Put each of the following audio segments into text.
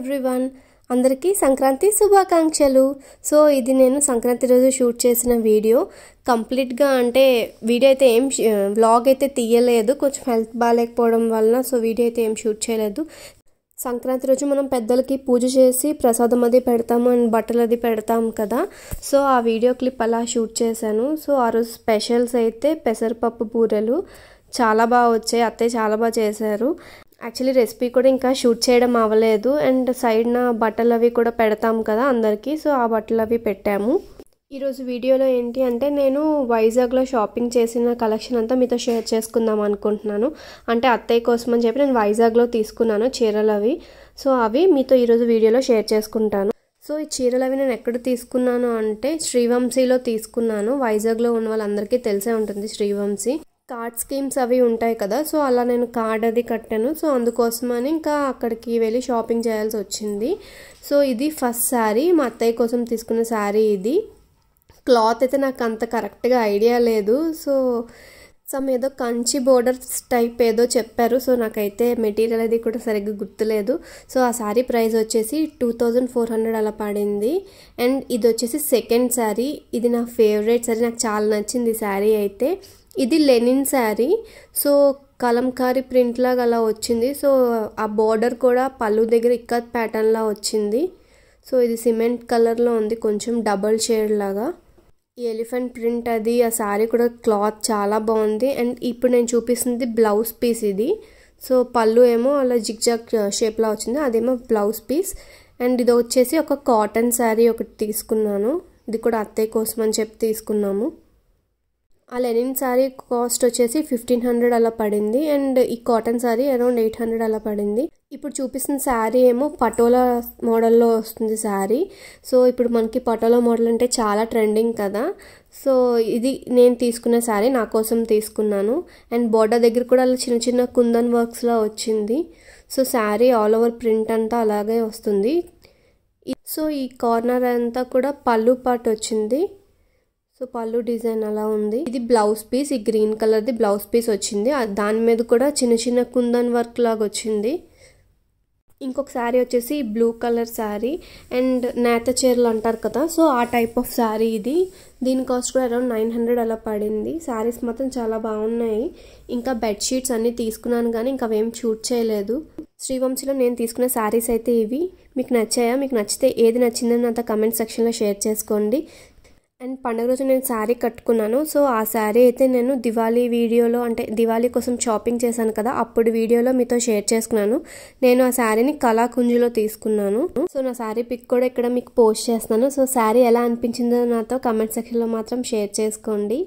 everyone అందరికీ సంక్రాంతి శుభాకాంక్షలు so ఇది నేను సంక్రాంతి రోజు షూట్ చేసిన వీడియో కంప్లీట్గా అంటే వీడియో అయితే ఏం వ్లాగ్ అయితే తీయలేదు కొంచెం హెల్త్ బాగాలేకపోవడం వలన సో వీడియో అయితే ఏం షూట్ చేయలేదు సంక్రాంతి రోజు మనం పెద్దలకి పూజ చేసి ప్రసాదం అది పెడతాము అండ్ బట్టలు అది పెడతాం కదా సో ఆ వీడియో క్లిప్ అలా షూట్ చేశాను సో ఆ రోజు స్పెషల్స్ అయితే పెసరపప్పు బూరెలు చాలా బాగా వచ్చాయి అత్తయ్య చాలా బాగా చేశారు యాక్చువల్లీ రెసిపీ కూడా ఇంకా షూట్ చేయడం అవ్వలేదు అండ్ సైడ్న బట్టలు అవి కూడా పెడతాం కదా అందరికీ సో ఆ బట్టలు అవి పెట్టాము ఈరోజు వీడియోలో ఏంటి అంటే నేను వైజాగ్లో షాపింగ్ చేసిన కలెక్షన్ అంతా మీతో షేర్ చేసుకుందాం అనుకుంటున్నాను అంటే అత్తయ్య కోసం అని చెప్పి నేను వైజాగ్లో తీసుకున్నాను చీరలు అవి సో అవి మీతో ఈరోజు వీడియోలో షేర్ చేసుకుంటాను సో ఈ చీరలు అవి నేను ఎక్కడ తీసుకున్నాను అంటే శ్రీవంశీలో తీసుకున్నాను వైజాగ్లో ఉన్న వాళ్ళందరికీ తెలిసే ఉంటుంది శ్రీవంశీ కార్డ్ స్కీమ్స్ అవి ఉంటాయి కదా సో అలా నేను కార్డ్ అది కట్టాను సో అందుకోసమని ఇంకా అక్కడికి వెళ్ళి షాపింగ్ చేయాల్సి వచ్చింది సో ఇది ఫస్ట్ శారీ మా అత్తయ్య కోసం తీసుకున్న శారీ ఇది క్లాత్ అయితే నాకు అంత కరెక్ట్గా ఐడియా లేదు సో సమ్ ఏదో కంచి బోర్డర్స్ టైప్ ఏదో చెప్పారు సో నాకైతే మెటీరియల్ అది కూడా సరిగ్గా గుర్తులేదు సో ఆ శారీ ప్రైస్ వచ్చేసి టూ థౌజండ్ ఫోర్ హండ్రెడ్ అలా పడింది అండ్ ఇది వచ్చేసి సెకండ్ శారీ ఇది నా ఫేవరెట్ శారీ నాకు చాలా నచ్చింది శారీ అయితే ఇది linen sari so Kalamkari print లాగా అలా వచ్చింది సో ఆ బార్డర్ కూడా పళ్ళు దగ్గర ఇక్కత్ ప్యాటర్న్లా వచ్చింది సో ఇది సిమెంట్ కలర్లో ఉంది కొంచెం డబల్ షేడ్ లాగా ఈ ఎలిఫెంట్ ప్రింట్ అది ఆ శారీ కూడా క్లాత్ చాలా బాగుంది అండ్ ఇప్పుడు నేను చూపిస్తుంది బ్లౌజ్ పీస్ ఇది సో పళ్ళు ఏమో అలా జిగ్జాగ్ షేప్లా వచ్చింది అదేమో బ్లౌజ్ పీస్ అండ్ ఇది వచ్చేసి ఒక కాటన్ శారీ ఒకటి తీసుకున్నాను ఇది కూడా అత్తయ్య కోసం అని చెప్పి తీసుకున్నాము ఆ లెనిన్ శారీ కాస్ట్ వచ్చేసి ఫిఫ్టీన్ హండ్రెడ్ అలా పడింది అండ్ ఈ cotton sari around eight hundred అలా పడింది ఇప్పుడు చూపిస్తున్న శారీ ఏమో పటోలా మోడల్లో వస్తుంది శారీ సో ఇప్పుడు మనకి పటోలా మోడల్ అంటే చాలా ట్రెండింగ్ కదా సో ఇది నేను తీసుకున్న శారీ నా కోసం తీసుకున్నాను అండ్ బోర్డర్ దగ్గర కూడా అలా చిన్న చిన్న కుందన్ వర్క్స్లో వచ్చింది so sari all over print అంతా అలాగే వస్తుంది సో ఈ కార్నర్ అంతా కూడా పళ్ళు పాటు వచ్చింది సో పళ్ళు డిజైన్ అలా ఉంది ఇది బ్లౌజ్ పీస్ ఈ గ్రీన్ కలర్ది బ్లౌజ్ పీస్ వచ్చింది దాని మీద కూడా చిన్న చిన్న కుందన్ వర్క్ లాగా వచ్చింది ఇంకొక శారీ వచ్చేసి బ్లూ కలర్ శారీ అండ్ నేత చీరలు అంటారు కదా సో ఆ టైప్ ఆఫ్ శారీ ఇది దీని కాస్ట్ కూడా అరౌండ్ నైన్ హండ్రెడ్ అలా పడింది శారీస్ మాత్రం చాలా బాగున్నాయి ఇంకా బెడ్షీట్స్ అన్నీ తీసుకున్నాను కానీ ఇంకా అవేం షూట్ చేయలేదు శ్రీవంశీలో నేను తీసుకున్న శారీస్ అయితే ఇవి మీకు నచ్చాయా మీకు నచ్చితే ఏది నచ్చిందని అంత కమెంట్ సెక్షన్లో షేర్ చేసుకోండి అండ్ పండుగ రోజు నేను శారీ కట్టుకున్నాను సో ఆ శారీ అయితే నేను దివాళీ వీడియోలో అంటే దివాళీ కోసం షాపింగ్ చేశాను కదా అప్పుడు వీడియోలో మీతో షేర్ చేసుకున్నాను నేను ఆ శారీని కళాకుంజులో తీసుకున్నాను సో నా శారీ పిక్ కూడా ఇక్కడ మీకు పోస్ట్ చేస్తున్నాను సో శారీ ఎలా అనిపించిందో నాతో కమెంట్ సెక్షన్లో మాత్రం షేర్ చేసుకోండి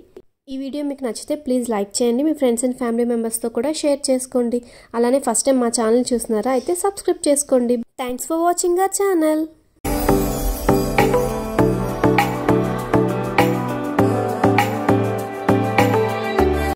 ఈ వీడియో మీకు నచ్చితే ప్లీజ్ లైక్ చేయండి మీ ఫ్రెండ్స్ అండ్ ఫ్యామిలీ మెంబర్స్తో కూడా షేర్ చేసుకోండి అలానే ఫస్ట్ టైం మా ఛానల్ చూసినారా అయితే సబ్స్క్రైబ్ చేసుకోండి థ్యాంక్స్ ఫర్ వాచింగ్ ఆ ఛానల్